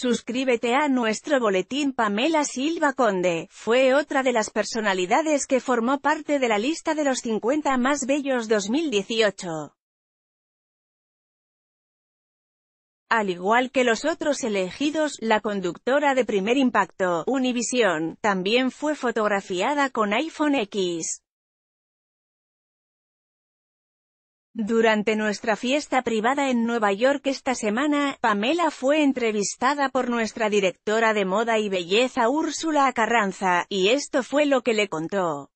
Suscríbete a nuestro boletín Pamela Silva Conde, fue otra de las personalidades que formó parte de la lista de los 50 más bellos 2018. Al igual que los otros elegidos, la conductora de Primer Impacto, Univision, también fue fotografiada con iPhone X. Durante nuestra fiesta privada en Nueva York esta semana, Pamela fue entrevistada por nuestra directora de moda y belleza Úrsula Carranza, y esto fue lo que le contó.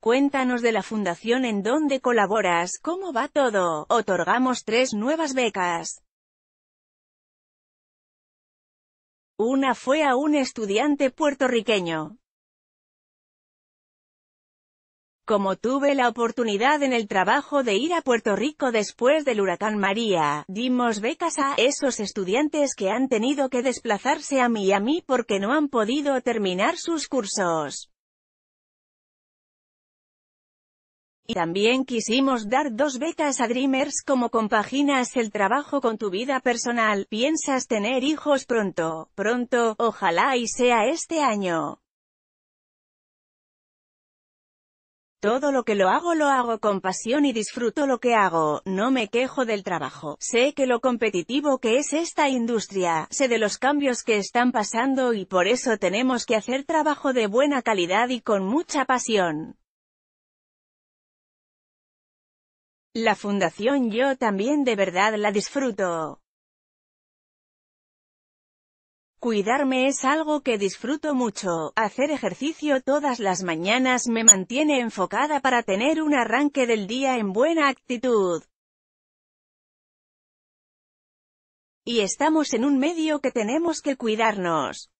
Cuéntanos de la fundación en donde colaboras, cómo va todo, otorgamos tres nuevas becas. Una fue a un estudiante puertorriqueño, como tuve la oportunidad en el trabajo de ir a Puerto Rico después del huracán María, dimos becas a esos estudiantes que han tenido que desplazarse a mí porque no han podido terminar sus cursos. Y también quisimos dar dos becas a Dreamers como compaginas el trabajo con tu vida personal, piensas tener hijos pronto, pronto, ojalá y sea este año. Todo lo que lo hago lo hago con pasión y disfruto lo que hago, no me quejo del trabajo. Sé que lo competitivo que es esta industria, sé de los cambios que están pasando y por eso tenemos que hacer trabajo de buena calidad y con mucha pasión. La fundación yo también de verdad la disfruto. Cuidarme es algo que disfruto mucho, hacer ejercicio todas las mañanas me mantiene enfocada para tener un arranque del día en buena actitud. Y estamos en un medio que tenemos que cuidarnos.